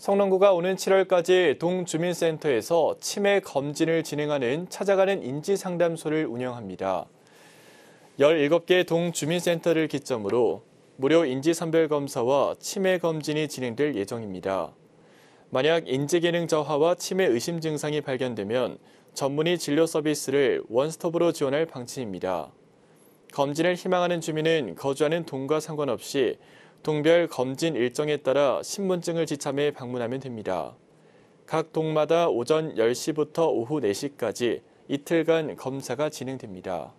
성남구가 오는 7월까지 동주민센터에서 치매 검진을 진행하는 찾아가는 인지상담소를 운영합니다. 17개 동주민센터를 기점으로 무료 인지선별검사와 치매 검진이 진행될 예정입니다. 만약 인지기능 저하와 치매 의심 증상이 발견되면 전문의 진료 서비스를 원스톱으로 지원할 방침입니다. 검진을 희망하는 주민은 거주하는 동과 상관없이 동별 검진 일정에 따라 신분증을 지참해 방문하면 됩니다. 각 동마다 오전 10시부터 오후 4시까지 이틀간 검사가 진행됩니다.